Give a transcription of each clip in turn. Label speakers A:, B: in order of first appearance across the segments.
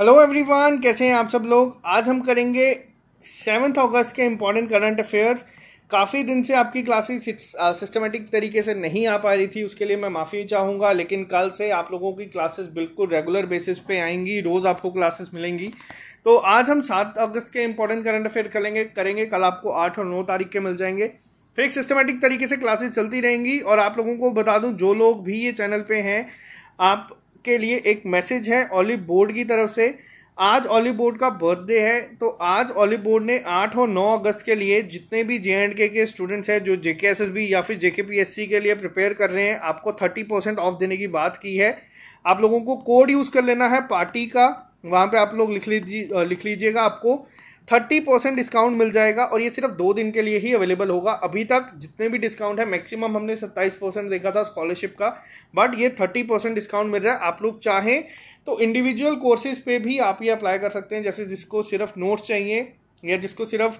A: hello everyone कैसे हैं आप सब लोग आज हम करेंगे सेवन्थ अगस्त के इम्पॉर्टेंट करंट अफेयर्स काफ़ी दिन से आपकी क्लासेस सिस्टमेटिक तरीके से नहीं आ पा रही थी उसके लिए मैं माफ़ी चाहूँगा लेकिन कल से आप लोगों की क्लासेस बिल्कुल रेगुलर बेसिस पे आएंगी रोज़ आपको क्लासेस मिलेंगी तो आज हम सात अगस्त के इम्पॉर्टेंट करंट अफेयर करेंगे करेंगे कल आपको आठ और नौ तारीख के मिल जाएंगे फिर एक सिस्टमेटिक तरीके से क्लासेस चलती रहेंगी और आप लोगों को बता दूँ जो लोग भी ये चैनल पर हैं आप के लिए एक मैसेज है ऑलिव बोर्ड की तरफ से आज ऑलिव बोर्ड का बर्थडे है तो आज ऑलिव बोर्ड ने 8 और 9 अगस्त के लिए जितने भी जे एंड के के स्टूडेंट्स हैं जो जे एस एस बी या फिर जे के पी एस सी के लिए प्रिपेयर कर रहे हैं आपको 30 परसेंट ऑफ देने की बात की है आप लोगों को कोड यूज़ कर लेना है पार्टी का वहाँ पे आप लोग लिख लीजिए लिख लीजिएगा आपको थर्टी परसेंट डिस्काउंट मिल जाएगा और ये सिर्फ दो दिन के लिए ही अवेलेबल होगा अभी तक जितने भी डिस्काउंट है मैक्सिमम हमने सत्ताईस परसेंट देखा था स्कॉलरशिप का बट ये थर्टी परसेंट डिस्काउंट मिल रहा है आप लोग चाहें तो इंडिविजुअल कोर्सेज पे भी आप ये अप्लाई कर सकते हैं जैसे जिसको सिर्फ नोट्स चाहिए या जिसको सिर्फ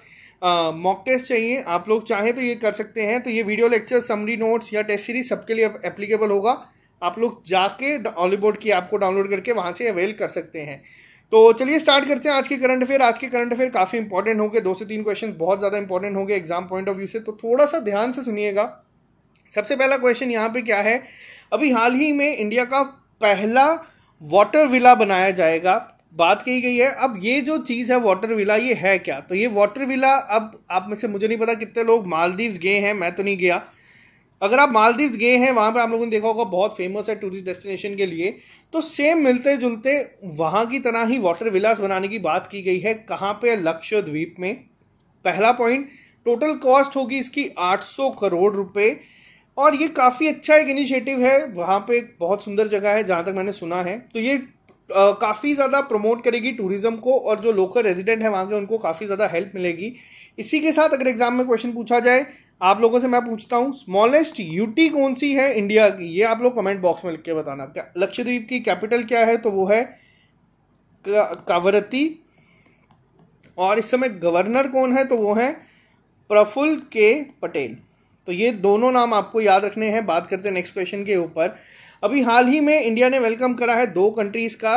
A: मॉक टेस्ट चाहिए आप लोग चाहें तो ये कर सकते हैं तो ये वीडियो लेक्चर समरी नोट्स या टेस्ट सीरीज सबके लिए एप्लीकेबल होगा आप लोग जाके ऑलीबोर्ड की ऐप को डाउनलोड करके वहाँ से अवेल कर सकते हैं तो चलिए स्टार्ट करते हैं आज के करंट अफेयर आज के करंट अफेयर काफ़ी इंपॉर्टेंट होंगे दो से तीन क्वेश्चन बहुत ज़्यादा इंपॉर्टेंट होंगे एग्जाम पॉइंट ऑफ व्यू से तो थोड़ा सा ध्यान से सुनिएगा सबसे पहला क्वेश्चन यहाँ पे क्या है अभी हाल ही में इंडिया का पहला वाटर विला बनाया जाएगा बात कही गई है अब ये जो चीज़ है वाटर विला ये है क्या तो ये वाटर विला अब आप में से मुझे नहीं पता कितने लोग मालदीव गए हैं मैं तो नहीं गया अगर आप मालदीव गए हैं वहाँ पर आप लोगों ने देखा होगा बहुत फेमस है टूरिस्ट डेस्टिनेशन के लिए तो सेम मिलते जुलते वहाँ की तरह ही वाटर विलास बनाने की बात की गई है कहाँ पे लक्षद्वीप में पहला पॉइंट टोटल कॉस्ट होगी इसकी 800 करोड़ रुपए और ये काफ़ी अच्छा एक इनिशिएटिव है वहाँ पे एक बहुत सुंदर जगह है जहाँ तक मैंने सुना है तो ये काफ़ी ज़्यादा प्रमोट करेगी टूरिज़्म को और जो लोकल रेजिडेंट है वहाँ के उनको काफ़ी ज़्यादा हेल्प मिलेगी इसी के साथ अगर एग्जाम में क्वेश्चन पूछा जाए आप लोगों से मैं पूछता हूँ स्मॉलेस्ट यूटी कौन सी है इंडिया की ये आप लोग कमेंट बॉक्स में लिख के बताना लक्षद्वीप की कैपिटल क्या है तो वो है कावरती और इस समय गवर्नर कौन है तो वो है प्रफुल्ल के पटेल तो ये दोनों नाम आपको याद रखने हैं बात करते हैं नेक्स्ट क्वेश्चन के ऊपर अभी हाल ही में इंडिया ने वेलकम करा है दो कंट्रीज़ का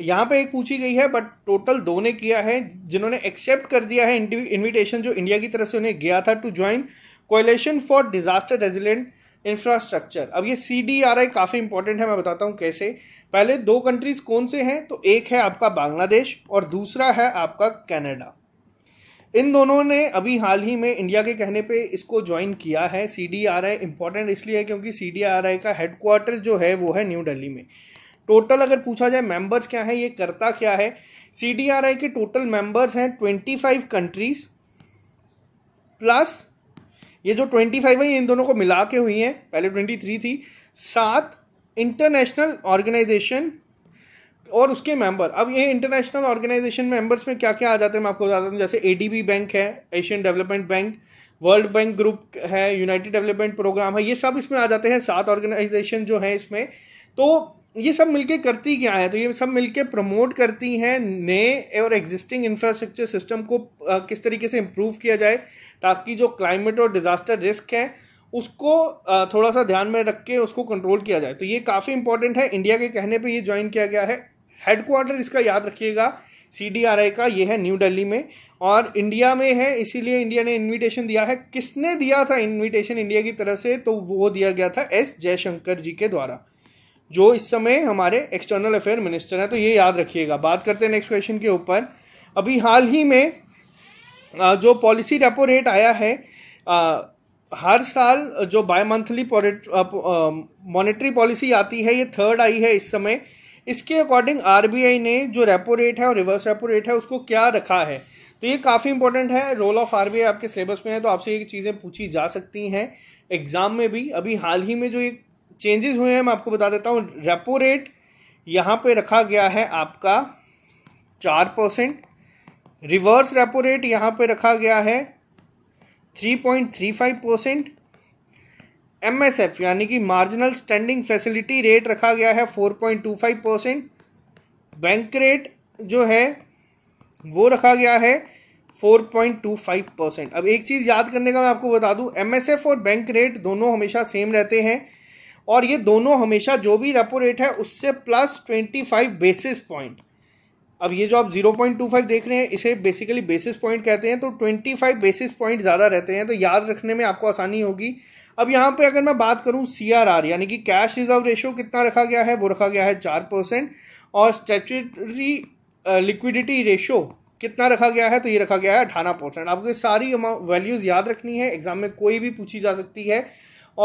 A: यहाँ पे एक पूछी गई है बट टोटल दो ने किया है जिन्होंने एक्सेप्ट कर दिया है इनविटेशन जो इंडिया की तरफ से उन्हें गया था to join coalition for disaster resilient infrastructure अब ये सी डी आर आई काफ़ी इंपॉर्टेंट है मैं बताता हूँ कैसे पहले दो कंट्रीज़ कौन से हैं तो एक है आपका बांग्लादेश और दूसरा है आपका कैनेडा इन दोनों ने अभी हाल ही में इंडिया के कहने पे इसको ज्वाइन किया है C D R I important इसलिए है क्योंकि सी डी आर आई का हेडक्वार्टर जो है वो है न्यू दिल्ली में टोटल अगर पूछा जाए मेंबर्स क्या है ये करता क्या है सीडीआरआई के टोटल मेंबर्स हैं ट्वेंटी फाइव कंट्रीज प्लस ये जो ट्वेंटी फाइव है ये इन दोनों को मिला के हुई हैं पहले ट्वेंटी थ्री थी सात इंटरनेशनल ऑर्गेनाइजेशन और उसके मेंबर अब ये इंटरनेशनल ऑर्गेनाइजेशन मेंबर्स में क्या क्या आ जाते हैं मैं आपको बताता हूँ जैसे एडीबी बैंक है Asian development bank world bank group है यूनाइटेड डेवलपमेंट प्रोग्राम है ये सब इसमें आ जाते हैं सात ऑर्गेनाइजेशन जो है इसमें तो ये सब मिलके करती क्या है तो ये सब मिलके प्रमोट करती हैं नए और एग्जिस्टिंग इंफ्रास्ट्रक्चर सिस्टम को किस तरीके से इम्प्रूव किया जाए ताकि जो क्लाइमेट और डिज़ास्टर रिस्क है उसको थोड़ा सा ध्यान में रख के उसको कंट्रोल किया जाए तो ये काफ़ी इंपॉर्टेंट है इंडिया के कहने पे ये ज्वाइन किया गया है हेडक्वार्टर इसका याद रखिएगा सी का ये है न्यू दिल्ली में और इंडिया में है इसीलिए इंडिया ने इनविटेशन दिया है किसने दिया था इनविटेशन इंडिया की तरफ से तो वो दिया गया था एस जयशंकर जी के द्वारा जो इस समय हमारे एक्सटर्नल अफेयर मिनिस्टर हैं तो ये याद रखिएगा बात करते हैं नेक्स्ट क्वेश्चन के ऊपर अभी हाल ही में जो पॉलिसी रेपो रेट आया है हर साल जो बाय मंथली मॉनेटरी पॉलिसी आती है ये थर्ड आई है इस समय इसके अकॉर्डिंग आर ने जो रेपो रेट है और रिवर्स रेपो रेट है उसको क्या रखा है तो ये काफ़ी इंपॉर्टेंट है रोल ऑफ आर आपके सिलेबस में है तो आपसे ये चीज़ें पूछी जा सकती हैं एग्जाम में भी अभी हाल ही में जो एक चेंजेस हुए हैं मैं आपको बता देता हूँ रेपो रेट यहाँ पे रखा गया है आपका चार परसेंट रिवर्स रेपो रेट यहाँ पे रखा गया है three point three five percent M S F यानी कि मार्जिनल स्टैंडिंग फैसिलिटी रेट रखा गया है four point two five percent bank rate जो है वो रखा गया है four point two five percent अब एक चीज़ याद करने का मैं आपको बता दूँ एम एस एफ और बैंक रेट दोनों हमेशा सेम रहते हैं और ये दोनों हमेशा जो भी रेपो रेट है उससे plus twenty five basis point अब ये जो आप जीरो पॉइंट टू फाइव देख रहे हैं इसे बेसिकली बेसिस पॉइंट कहते हैं तो ट्वेंटी फाइव बेसिस पॉइंट ज़्यादा रहते हैं तो याद रखने में आपको आसानी होगी अब यहाँ पे अगर मैं बात करूँ सी आर आर यानी कि कैश रिजर्व रेशो कितना रखा गया है वो रखा गया है चार परसेंट और स्टेचुटरी लिक्विडिटी रेशो कितना रखा गया है तो ये रखा गया है अठारह परसेंट आपको ये सारी वैल्यूज़ याद रखनी है एग्ज़ाम में कोई भी पूछी जा सकती है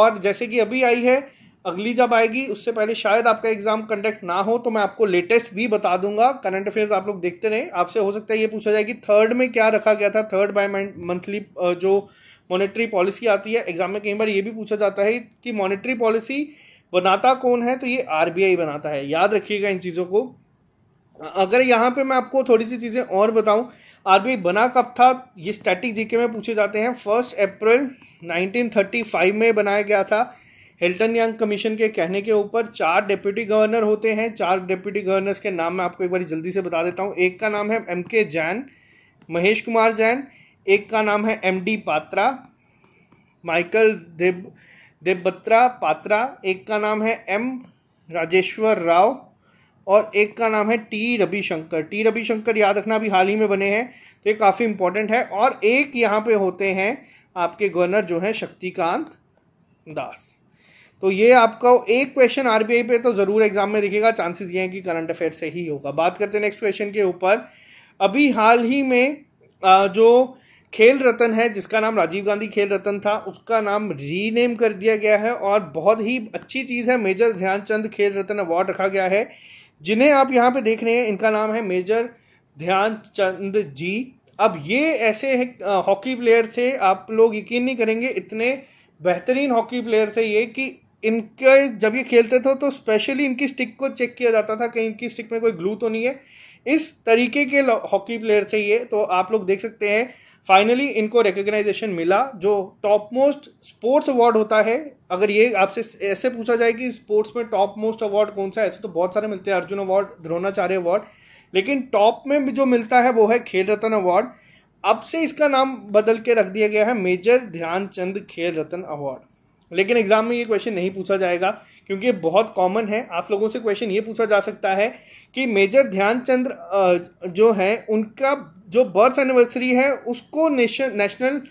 A: और जैसे कि अभी आई है अगली जब आएगी उससे पहले शायद आपका एग्जाम कंडक्ट ना हो तो मैं आपको लेटेस्ट भी बता दूंगा करंट अफेयर्स आप लोग देखते रहे आपसे हो सकता है ये पूछा जाए कि थर्ड में क्या रखा गया था थर्ड बाय मंथली जो मॉनेटरी पॉलिसी आती है एग्जाम में कई बार ये भी पूछा जाता है कि मॉनेटरी पॉलिसी बनाता कौन है तो ये आर बनाता है याद रखिएगा इन चीज़ों को अगर यहाँ पर मैं आपको थोड़ी सी चीज़ें और बताऊँ आर बना कब था ये स्टैटिक जीके में पूछे जाते हैं फर्स्ट अप्रैल नाइनटीन में बनाया गया था हिल्टन यांग कमीशन के कहने के ऊपर चार डिप्यूटी गवर्नर होते हैं चार डिप्यूटी गवर्नर्स के नाम मैं आपको एक बार जल्दी से बता देता हूँ एक का नाम है एम के जैन महेश कुमार जैन एक का नाम है M D Patra Michael Deb Debabrata Patra एक का नाम है एम राजेश्वर राव और एक का नाम है टी रविशंकर टी रविशंकर याद रखना अभी हाल ही में बने हैं तो ये काफ़ी इंपॉर्टेंट है और एक यहाँ पे होते हैं आपके गवर्नर जो हैं शक्तिकांत दास तो ये आपका एक क्वेश्चन आरबीआई पे तो ज़रूर एग्जाम में दिखेगा चांसेस ये हैं कि करंट अफेयर से ही होगा बात करते हैं नेक्स्ट क्वेश्चन के ऊपर अभी हाल ही में जो खेल रत्न है जिसका नाम राजीव गांधी खेल रतन था उसका नाम रीनेम कर दिया गया है और बहुत ही अच्छी चीज़ है मेजर ध्यानचंद खेल रत्न अवार्ड रखा गया है जिन्हें आप यहाँ पे देख रहे हैं इनका नाम है मेजर ध्यानचंद जी अब ये ऐसे हॉकी प्लेयर थे आप लोग यकीन नहीं करेंगे इतने बेहतरीन हॉकी प्लेयर थे ये कि इनके जब ये खेलते थे तो स्पेशली इनकी स्टिक को चेक किया जाता था कि इनकी स्टिक में कोई ग्लू तो नहीं है इस तरीके के हॉकी प्लेयर थे ये तो आप लोग देख सकते हैं फाइनली इनको रिकग्नाइजेशन मिला जो टॉप मोस्ट स्पोर्ट्स अवार्ड होता है अगर ये आपसे ऐसे पूछा जाए कि स्पोर्ट्स में टॉप मोस्ट अवार्ड कौन सा है ऐसे तो बहुत सारे मिलते हैं अर्जुन अवार्ड द्रोणाचार्य अवार्ड लेकिन टॉप में जो मिलता है वो है खेल रत्न अवार्ड अब से इसका नाम बदल के रख दिया गया है मेजर ध्यानचंद खेल रत्न अवार्ड लेकिन एग्जाम में ये क्वेश्चन नहीं पूछा जाएगा क्योंकि बहुत कॉमन है आप लोगों से क्वेश्चन ये पूछा जा सकता है कि मेजर ध्यानचंद्र जो है उनका जो बर्थ एनिवर्सरी है उसको नेशन नेशनल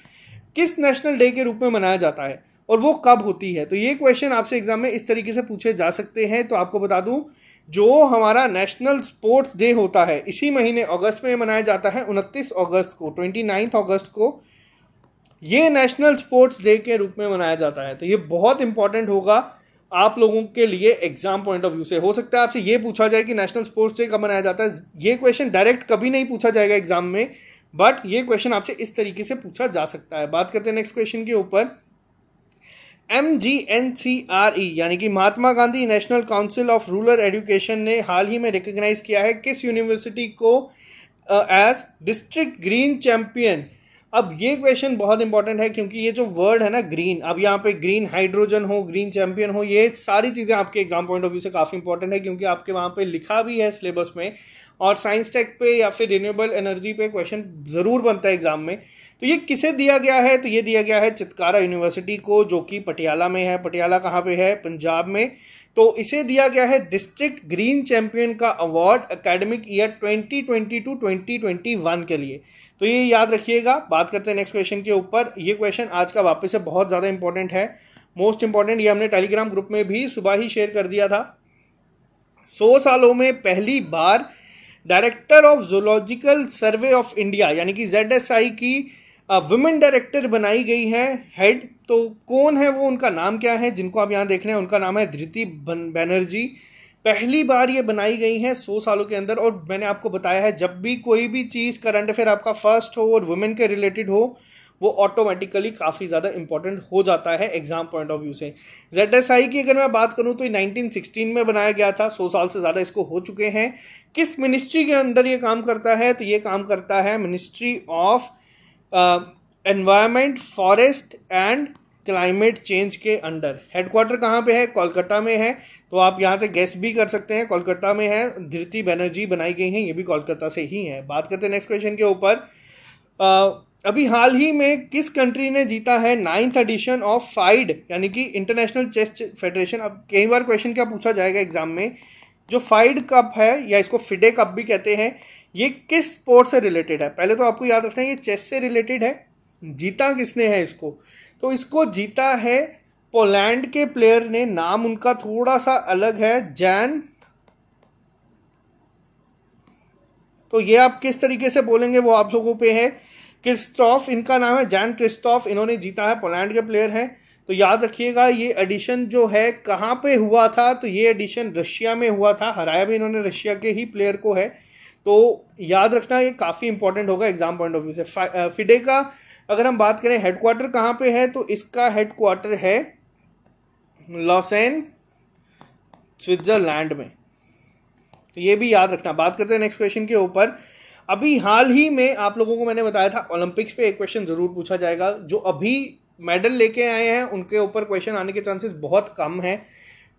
A: किस नेशनल डे के रूप में मनाया जाता है और वो कब होती है तो ये क्वेश्चन आपसे एग्जाम में इस तरीके से पूछे जा सकते हैं तो आपको बता दूं जो हमारा नेशनल स्पोर्ट्स डे होता है इसी महीने अगस्त में मनाया जाता है उनतीस अगस्त को ट्वेंटी नाइन्थ अगस्त को ये नेशनल स्पोर्ट्स डे के रूप में मनाया जाता है तो ये बहुत इंपॉर्टेंट होगा आप लोगों के लिए एग्जाम पॉइंट ऑफ व्यू से हो सकता है आपसे ये पूछा जाए कि नेशनल स्पोर्ट्स डे कब मनाया जाता है ये क्वेश्चन डायरेक्ट कभी नहीं पूछा जाएगा एग्जाम में बट ये क्वेश्चन आपसे इस तरीके से पूछा जा सकता है बात करते हैं नेक्स्ट क्वेश्चन के ऊपर M G N C R E यानी कि Mahatma Gandhi national council of rural education ने हाल ही में रिकग्नाइज किया है किस यूनिवर्सिटी को एज डिस्ट्रिक्ट ग्रीन चैंपियन अब ये क्वेश्चन बहुत इंपॉर्टेंट है क्योंकि ये जो वर्ड है ना ग्रीन अब यहाँ पे ग्रीन हाइड्रोजन हो ग्रीन चैंपियन हो ये सारी चीज़ें आपके एग्जाम पॉइंट ऑफ व्यू से काफ़ी इंपॉर्टेंट है क्योंकि आपके वहाँ पे लिखा भी है सिलेबस में और साइंस टेक पे या फिर रिन्यूएबल एनर्जी पे क्वेश्चन ज़रूर बनता है एग्जाम में तो ये किसे दिया गया है तो ये दिया गया है चितकारा यूनिवर्सिटी को जो कि पटियाला में है पटियाला कहाँ पर है पंजाब में तो इसे दिया गया है डिस्ट्रिक्ट ग्रीन चैंपियन का award academic year twenty twenty to twenty twenty one के लिए तो ये याद रखिएगा बात करते हैं नेक्स्ट क्वेश्चन के ऊपर ये क्वेश्चन आज का वापस से बहुत ज़्यादा इंपॉर्टेंट है मोस्ट इंपॉर्टेंट ये हमने टेलीग्राम ग्रुप में भी सुबह ही शेयर कर दिया था सौ सालों में पहली बार director of zoological survey of India यानी कि जेड एस आई की वुमेन डायरेक्टर बनाई गई है हेड तो कौन है वो उनका नाम क्या है जिनको आप यहाँ देख रहे हैं उनका नाम है धृति बनर्जी पहली बार ये बनाई गई हैं सौ सालों के अंदर और मैंने आपको बताया है जब भी कोई भी चीज़ करंट अफेयर आपका फर्स्ट हो और वुमेन के रिलेटेड हो वो ऑटोमेटिकली काफ़ी ज़्यादा इंपॉर्टेंट हो जाता है एग्जाम पॉइंट ऑफ व्यू से जेड एस आई की अगर मैं बात करूँ तो ये 1916 में बनाया गया था सौ साल से ज़्यादा इसको हो चुके हैं किस मिनिस्ट्री के अंदर ये काम करता है तो ये काम करता है ministry of environment forest and climate change के अंडर हेडक्वार्टर कहाँ पे है कोलकाता में है तो आप यहाँ से गैस भी कर सकते हैं कोलकाता में है धृति बैनर्जी बनाई गई हैं ये भी कोलकाता से ही है बात करते हैं नेक्स्ट क्वेश्चन के ऊपर अभी हाल ही में किस कंट्री ने जीता है नाइन्थ एडिशन ऑफ फाइड यानी कि इंटरनेशनल चेस फेडरेशन अब कई बार क्वेश्चन क्या पूछा जाएगा एग्जाम में जो फाइड कप है या इसको फिडे कप भी कहते हैं ये किस स्पोर्ट से रिलेटेड है पहले तो आपको याद रखना है ये चेस से रिलेटेड है जीता किसने है इसको तो इसको जीता है पोलैंड के प्लेयर ने नाम उनका थोड़ा सा अलग है जैन तो ये आप किस तरीके से बोलेंगे वो आप लोगों पे है क्रिस्टॉफ इनका नाम है जैन क्रिस्टॉफ इन्होंने जीता है पोलैंड के प्लेयर हैं तो याद रखिएगा ये एडिशन जो है कहाँ पे हुआ था तो ये एडिशन रशिया में हुआ था हराया भी इन्होंने रशिया के ही प्लेयर को है तो याद रखना ये काफ़ी इंपॉर्टेंट होगा एग्जाम पॉइंट ऑफ व्यू से फिडे का अगर हम बात करें हेडक्वार्टर कहाँ पे है तो इसका हेडक्वार्टर है लॉसैन स्विट्ज़रलैंड में तो ये भी याद रखना बात करते हैं नेक्स्ट क्वेश्चन के ऊपर अभी हाल ही में आप लोगों को मैंने बताया था ओलंपिक्स पे एक क्वेश्चन ज़रूर पूछा जाएगा जो अभी मेडल लेके आए हैं उनके ऊपर क्वेश्चन आने के चांसेस बहुत कम हैं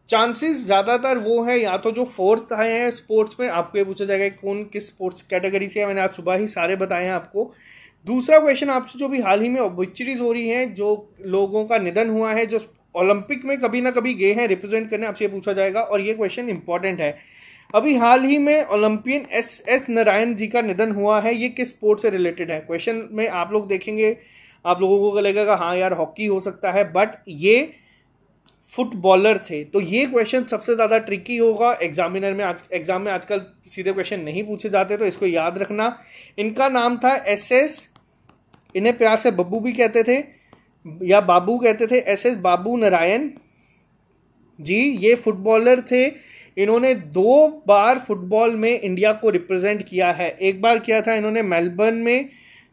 A: चांसेस ज़्यादातर वो हैं या तो जो फोर्थ आए हैं स्पोर्ट्स में आपको ये पूछा जाएगा कौन किस स्पोर्ट्स कैटेगरी से है मैंने आज सुबह ही सारे बताए हैं आपको दूसरा क्वेश्चन आपसे जो भी हाल ही में ओबिचरीज हो रही हैं जो लोगों का निधन हुआ है जो ओलंपिक में कभी ना कभी गए हैं रिप्रेजेंट करने आपसे पूछा जाएगा और ये क्वेश्चन इंपॉर्टेंट है अभी हाल ही में Olympian S S Narayan ji का निधन हुआ है ये किस स्पोर्ट से रिलेटेड है क्वेश्चन में आप लोग देखेंगे आप लोगों को लगेगा हाँ यार हॉकी हो सकता है बट ये फुटबॉलर थे तो ये क्वेश्चन सबसे ज़्यादा ट्रिकी होगा एग्जामिनर में आज एग्जाम में आजकल सीधे क्वेश्चन नहीं पूछे जाते तो इसको याद रखना इनका नाम था एस एस इन्हें प्यार से बब्बू भी कहते थे या बाबू कहते थे एस एस बाबू नारायण जी ये फुटबॉलर थे इन्होंने दो बार फुटबॉल में इंडिया को रिप्रेजेंट किया है एक बार किया था इन्होंने मेलबर्न में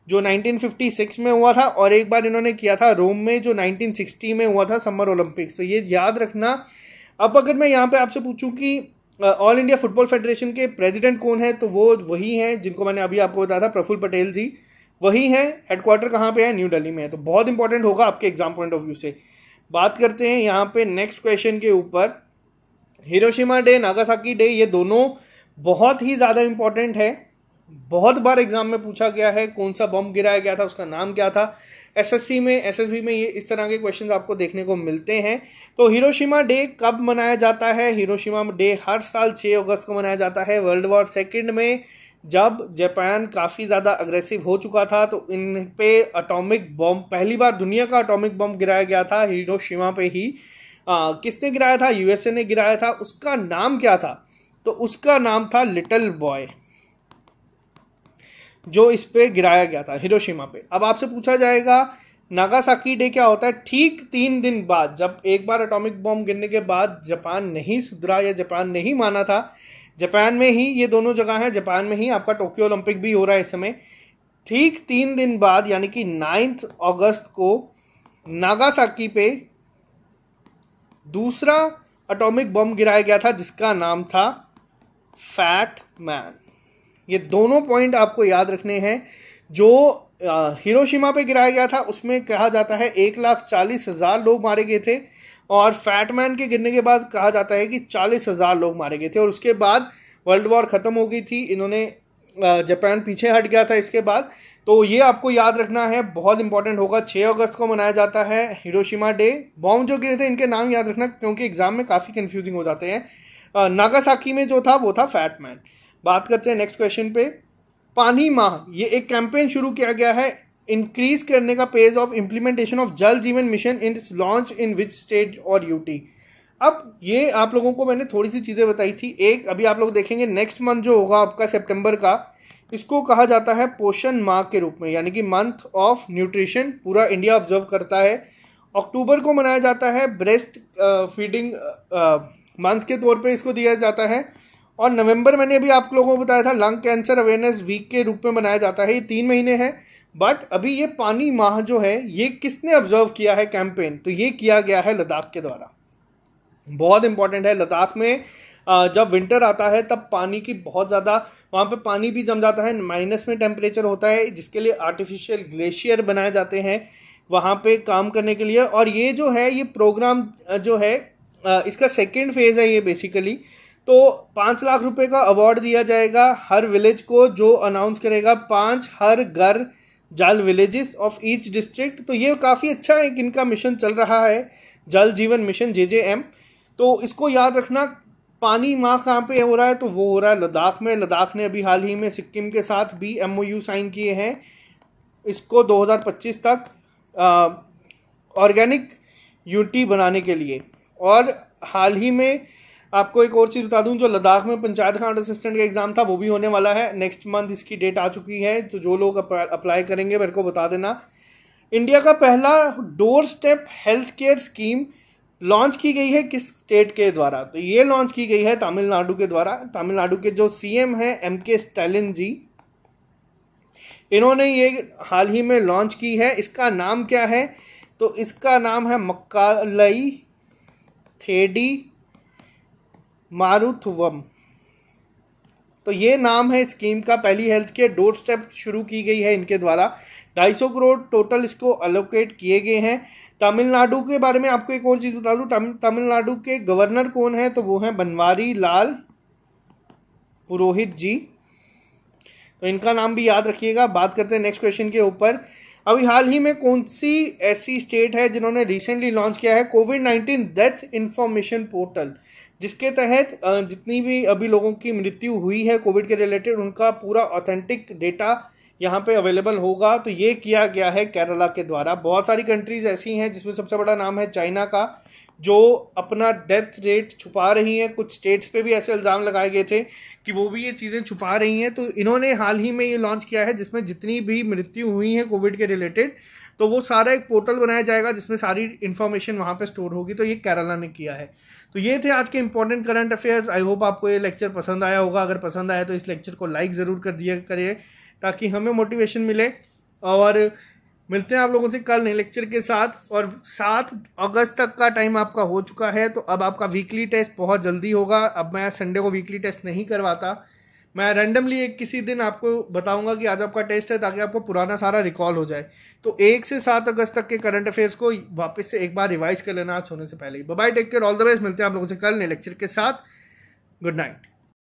A: जो 1956 में हुआ था और एक बार इन्होंने किया था रोम में जो 1960 में हुआ था समर ओलंपिक्स तो ये याद रखना अब अगर मैं यहाँ पे आपसे पूछूं कि ऑल इंडिया फुटबॉल फेडरेशन के प्रेसिडेंट कौन है तो वो वही हैं जिनको मैंने अभी आपको बताया था प्रफुल्ल पटेल जी वही है हेडक्वार्टर कहाँ पे है न्यू दिल्ली में है तो बहुत इंपॉर्टेंट होगा आपके एग्जाम पॉइंट ऑफ व्यू से बात करते हैं यहाँ पे नेक्स्ट क्वेश्चन के ऊपर हिरोशिमा डे नागासाकी डे ये दोनों बहुत ही ज़्यादा इंपॉर्टेंट है बहुत बार एग्जाम में पूछा गया है कौन सा बम गिराया गया था उसका नाम क्या था एसएससी में एसएसबी में ये इस तरह के क्वेश्चंस आपको देखने को मिलते हैं तो हिरोशिमा डे कब मनाया जाता है हिरोशिमा डे हर साल 6 अगस्त को मनाया जाता है वर्ल्ड वॉर सेकेंड में जब जापान काफ़ी ज़्यादा अग्रेसिव हो चुका था तो इन पे अटोमिक बॉम्ब पहली बार दुनिया का अटोमिक बॉम्ब गिराया गया था हिरोशिमा पे ही आ, किसने गिराया था यूएसए ने गिराया था उसका नाम क्या था तो उसका नाम था लिटल बॉय जो इस पे गिराया गया था हिरोशिमा पे अब आपसे पूछा जाएगा नागासाकी डे क्या होता है ठीक तीन दिन बाद जब एक बार एटॉमिक बॉम्ब गिरने के बाद जापान नहीं सुधरा या जापान नहीं माना था जापान में ही ये दोनों जगह हैं जापान में ही आपका टोक्यो ओलंपिक भी हो रहा है इस समय ठीक तीन दिन बाद यानी कि नाइन्थ अगस्त को नागासाकी पे दूसरा एटॉमिक बम गिराया गया था जिसका नाम था फैट मैन ये दोनों पॉइंट आपको याद रखने हैं जो हिरोशिमा पे गिराया गया था उसमें कहा जाता है एक लाख चालीस हज़ार लोग मारे गए थे और फैटमैन के गिरने के बाद कहा जाता है कि चालीस हज़ार लोग मारे गए थे और उसके बाद वर्ल्ड वॉर ख़त्म हो गई थी इन्होंने जापान पीछे हट गया था इसके बाद तो ये आपको याद रखना है बहुत इंपॉर्टेंट होगा छः अगस्त को मनाया जाता है हिरोशिमा डे बॉम्ब जो गिरे थे इनके नाम याद रखना क्योंकि एग्जाम में काफ़ी कन्फ्यूजिंग हो जाते हैं नागासाकी में जो था वो था फैटमैन बात करते हैं नेक्स्ट क्वेश्चन पे पानी माह ये एक कैंपेन शुरू किया गया है इंक्रीज करने का page of implementation of Jal Jeevan mission in its launch in which state और यूटी अब ये आप लोगों को मैंने थोड़ी सी चीज़ें बताई थी एक अभी आप लोग देखेंगे नेक्स्ट मंथ जो होगा आपका सेप्टेम्बर का इसको कहा जाता है पोषण माह के रूप में यानी कि मंथ ऑफ न्यूट्रिशन पूरा इंडिया ऑब्जर्व करता है अक्टूबर को मनाया जाता है ब्रेस्ट फीडिंग मंथ के तौर पे इसको दिया जाता है और नवंबर मैंने अभी आप लोगों को बताया था लंग कैंसर अवेयरनेस वीक के रूप में मनाया जाता है ये तीन महीने हैं बट अभी ये पानी माह जो है ये किसने ऑब्जर्व किया है कैंपेन तो ये किया गया है लद्दाख के द्वारा बहुत इंपॉर्टेंट है लद्दाख में जब विंटर आता है तब पानी की बहुत ज़्यादा वहाँ पे पानी भी जम जाता है माइनस में टेम्परेचर होता है जिसके लिए आर्टिफिशियल ग्लेशियर बनाए जाते हैं वहाँ पे काम करने के लिए और ये जो है ये प्रोग्राम जो है इसका सेकेंड फेज़ है ये बेसिकली तो पाँच लाख रुपए का अवार्ड दिया जाएगा हर विलेज को जो अनाउंस करेगा पाँच हर घर जल विलेजेस ऑफ ईच डिस्ट्रिक्ट तो ये काफ़ी अच्छा है कि इनका मिशन चल रहा है जल जीवन मिशन जे जे एम तो इसको याद रखना पानी माँ कहाँ पे हो रहा है तो वो हो रहा है लद्दाख में लद्दाख ने अभी हाल ही में सिक्किम के साथ भी एम साइन किए हैं इसको 2025 तक ऑर्गेनिक यूटी बनाने के लिए और हाल ही में आपको एक और चीज़ बता दूं जो लद्दाख में पंचायत खान असिस्टेंट का एग्ज़ाम था वो भी होने वाला है नेक्स्ट मंथ इसकी डेट आ चुकी है तो जो लोग अप्लाई करेंगे मेरे को बता देना इंडिया का पहला door step health care scheme launch की गई है किस स्टेट के द्वारा तो ये लॉन्च की गई है तमिलनाडु के द्वारा तमिलनाडु के जो सीएम हैं एम के स्टैलिन जी इन्होंने ये हाल ही में लॉन्च की है इसका नाम क्या है तो इसका नाम है मक्कालई थेडी मारुथवम तो ये नाम है स्कीम का पहली हेल्थ केयर डोर स्टेप शुरू की गई है इनके द्वारा ढाई सौ करोड़ टोटल इसको अलोकेट किए गए हैं तमिलनाडु के बारे में आपको एक और चीज़ बता दूँ तमिलनाडु के गवर्नर कौन है तो वो हैं बनवारी लाल पुरोहित जी तो इनका नाम भी याद रखिएगा बात करते हैं नेक्स्ट क्वेश्चन के ऊपर अभी हाल ही में कौन सी ऐसी स्टेट है जिन्होंने रिसेंटली लॉन्च किया है COVID nineteen death information portal जिसके तहत जितनी भी अभी लोगों की मृत्यु हुई है कोविड के रिलेटेड उनका पूरा ऑथेंटिक डेटा यहाँ पे अवेलेबल होगा तो ये किया गया है केरला के द्वारा बहुत सारी कंट्रीज़ ऐसी हैं जिसमें सबसे बड़ा नाम है चाइना का जो अपना डेथ रेट छुपा रही हैं कुछ स्टेट्स पे भी ऐसे इल्ज़ाम लगाए गए थे कि वो भी ये चीज़ें छुपा रही हैं तो इन्होंने हाल ही में ये लॉन्च किया है जिसमें जितनी भी मृत्यु हुई है कोविड के रिलेटेड तो वो सारा एक पोर्टल बनाया जाएगा जिसमें सारी इन्फॉर्मेशन वहाँ पर स्टोर होगी तो ये केरला ने किया है तो ये थे आज के important current affairs I hope आपको ये लेक्चर पसंद आया होगा अगर पसंद आया तो इस लेक्चर को लाइक ज़रूर कर दिया करिए ताकि हमें मोटिवेशन मिले और मिलते हैं आप लोगों से कल नए लेक्चर के साथ और सात अगस्त तक का टाइम आपका हो चुका है तो अब आपका वीकली टेस्ट बहुत जल्दी होगा अब मैं संडे को वीकली टेस्ट नहीं करवाता मैं रैंडमली एक किसी दिन आपको बताऊंगा कि आज आपका टेस्ट है ताकि आपको पुराना सारा रिकॉल हो जाए तो एक से सात अगस्त तक के करंट अफेयर्स को वापस से एक बार रिवाइज कर लेना आज होने से पहले ही bye take care all the best मिलते हैं आप लोगों से कल नए लेक्चर के साथ गुड नाइट